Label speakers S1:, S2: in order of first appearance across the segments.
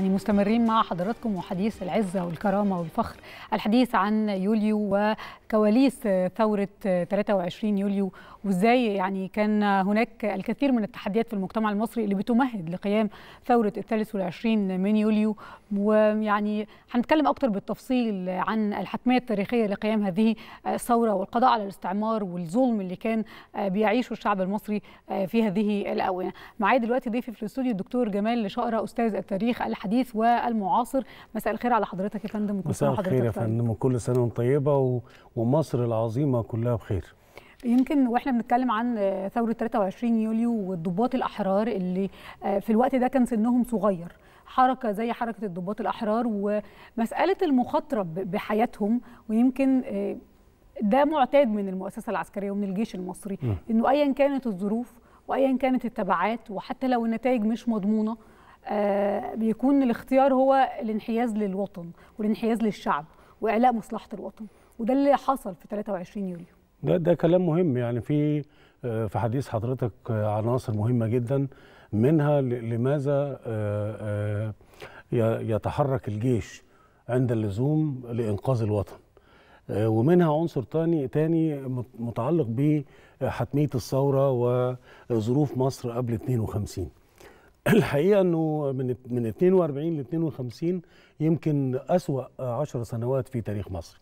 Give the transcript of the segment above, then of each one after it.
S1: يعني مستمرين مع حضراتكم وحديث العزة والكرامة والفخر الحديث عن يوليو وكواليس ثورة 23 يوليو وازاي يعني كان هناك الكثير من التحديات في المجتمع المصري اللي بتمهد لقيام ثورة الثالث والعشرين من يوليو ويعني هنتكلم أكتر بالتفصيل عن الحتمية التاريخية لقيام هذه الثورة والقضاء على الاستعمار والظلم اللي كان بيعيشه الشعب المصري في هذه الأونة معايا دلوقتي ضيفي في الاستوديو الدكتور جمال شقرة أستاذ التاريخ الحديث الحديث والمعاصر مساء الخير على حضرتك يا فندم مساء الخير يا طيب. فندم
S2: وكل سنه وانت طيبه ومصر العظيمه كلها بخير
S1: يمكن واحنا بنتكلم عن ثوره 23 يوليو والضباط الاحرار اللي آه، في الوقت ده كان سنهم صغير حركه زي حركه الضباط الاحرار ومساله المخاطره بحياتهم ويمكن آه، ده معتاد من المؤسسه العسكريه ومن الجيش المصري انه ايا كانت الظروف وايا كانت التبعات وحتى لو النتائج مش مضمونه آه، بيكون الاختيار هو الانحياز للوطن والانحياز للشعب واعلاء مصلحه الوطن وده اللي حصل في 23 يوليو
S2: ده ده كلام مهم يعني في آه، في حديث حضرتك آه، عناصر مهمه جدا منها لماذا يتحرك الجيش عند اللزوم لانقاذ الوطن ومنها عنصر تاني تاني متعلق بحتميه الثوره وظروف مصر قبل 52 الحقيقه انه من من 42 ل 52 يمكن اسوا 10 سنوات في تاريخ مصر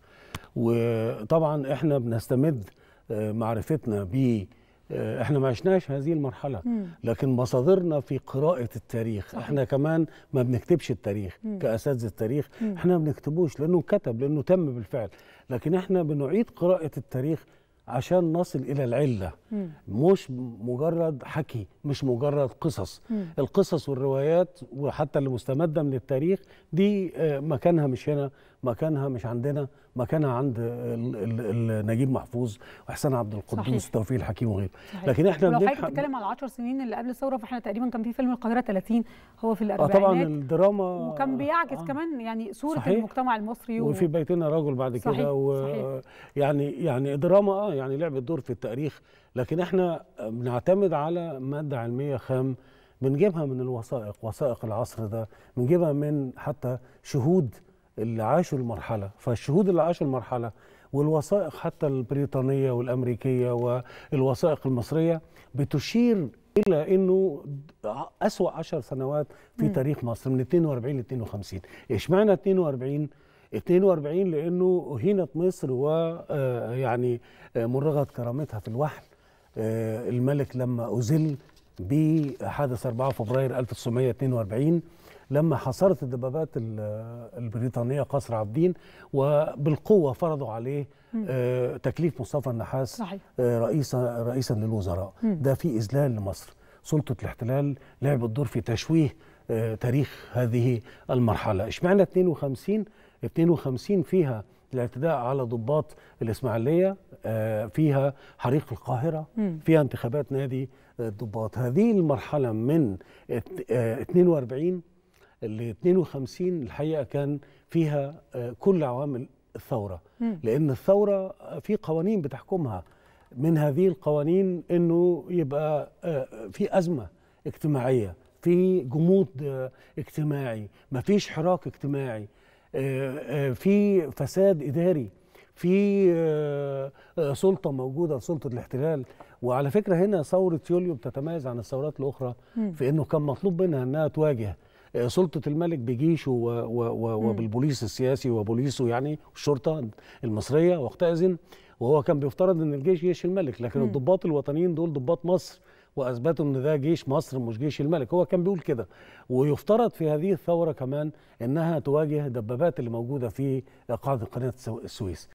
S2: وطبعا احنا بنستمد آه، معرفتنا ب آه، احنا ما عشناش هذه المرحله لكن مصادرنا في قراءه التاريخ احنا كمان ما بنكتبش التاريخ كاساتذه التاريخ احنا ما بنكتبوش لانه كتب لانه تم بالفعل لكن احنا بنعيد قراءه التاريخ عشان نصل الى العله مش مجرد حكي مش مجرد قصص مم. القصص والروايات وحتى اللي مستمدة من التاريخ دي آه، مكانها مش هنا مكانها مش عندنا مكانها عند نجيب محفوظ وحسن عبد القدوس توفيق الحكيم وغيره لكن احنا لو حضرتك بتتكلم على
S1: 10 سنين اللي قبل الثوره فاحنا تقريبا كان في فيلم القاهره 30 هو في الاربعينات اه طبعا
S2: الدراما وكان
S1: بيعكس آه كمان يعني صوره صحيح. المجتمع المصري و... وفي
S2: بيتنا رجل بعد كده و... صحيح. يعني يعني دراما اه يعني لعبت دور في التاريخ لكن احنا بنعتمد على ماده علميه خام بنجيبها من الوثائق وثائق العصر ده بنجيبها من حتى شهود اللي عاشوا المرحله فالشهود اللي عاشوا المرحله والوثائق حتى البريطانيه والامريكيه والوثائق المصريه بتشير الى انه اسوا 10 سنوات في م. تاريخ مصر من 42 ل 52 اشمعنى 42 42 لانه اهينت مصر ويعني آه، آه، مرغت كرامتها في الوحل آه، الملك لما أزل بحادث 4 فبراير 1942 لما حصرت الدبابات البريطانية قصر عابدين وبالقوة فرضوا عليه آه، تكليف مصطفى النحاس آه، رئيسا رئيسا للوزراء ده في إذلال لمصر سلطة الاحتلال لعبت دور في تشويه تاريخ هذه المرحلة اشمعنى 52 52 فيها الاعتداء على ضباط الإسماعيلية آه، فيها حريق القاهرة فيها انتخابات نادي الضباط هذه المرحلة من 42 آه، ل 52 الحقيقة كان فيها آه، كل عوامل الثورة لأن الثورة في قوانين بتحكمها من هذه القوانين أنه يبقى في أزمة اجتماعية في جمود اجتماعي ما فيش حراك اجتماعي آه، آه، في فساد اداري في آه، سلطه موجوده سلطه الاحتلال وعلى فكره هنا ثوره يوليو بتتميز عن الثورات الاخرى في انه كان مطلوب منها انها تواجه سلطه الملك بجيشه وبالبوليس السياسي وبوليسه يعني الشرطه المصريه وقتئذ وهو كان بيفترض ان الجيش جيش الملك لكن الضباط الوطنيين دول ضباط مصر واثبتوا ان ده جيش مصر مش جيش الملك هو كان بيقول كده ويفترض في هذه الثوره كمان انها تواجه دبابات اللي موجوده في قناه السويس